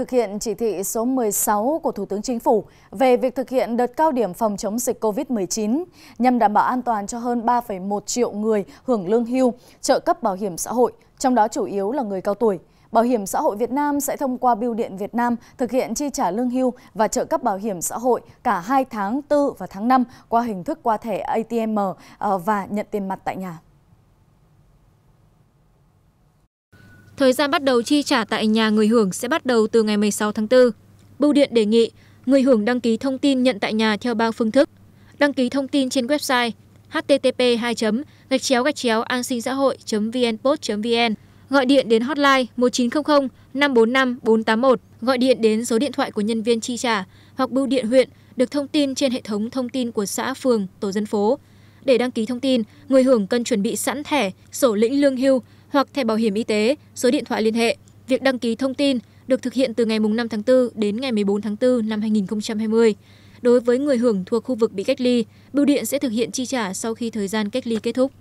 Thực hiện chỉ thị số 16 của Thủ tướng Chính phủ về việc thực hiện đợt cao điểm phòng chống dịch COVID-19 nhằm đảm bảo an toàn cho hơn 3,1 triệu người hưởng lương hưu, trợ cấp bảo hiểm xã hội, trong đó chủ yếu là người cao tuổi. Bảo hiểm xã hội Việt Nam sẽ thông qua Biêu điện Việt Nam thực hiện chi trả lương hưu và trợ cấp bảo hiểm xã hội cả 2 tháng 4 và tháng 5 qua hình thức qua thẻ ATM ờ, và nhận tiền mặt tại nhà. Thời gian bắt đầu chi trả tại nhà người hưởng sẽ bắt đầu từ ngày 16 tháng 4. Bưu điện đề nghị người hưởng đăng ký thông tin nhận tại nhà theo ba phương thức. Đăng ký thông tin trên website http 2 gạch chéo gạch chéo an sinh xã hội vnpost vn gọi điện đến hotline 1900 545 481 gọi điện đến số điện thoại của nhân viên chi trả hoặc bưu điện huyện được thông tin trên hệ thống thông tin của xã phường tổ dân phố để đăng ký thông tin người hưởng cần chuẩn bị sẵn thẻ sổ lĩnh lương hưu hoặc thẻ bảo hiểm y tế, số điện thoại liên hệ. Việc đăng ký thông tin được thực hiện từ ngày 5 tháng 4 đến ngày 14 tháng 4 năm 2020. Đối với người hưởng thuộc khu vực bị cách ly, bưu điện sẽ thực hiện chi trả sau khi thời gian cách ly kết thúc.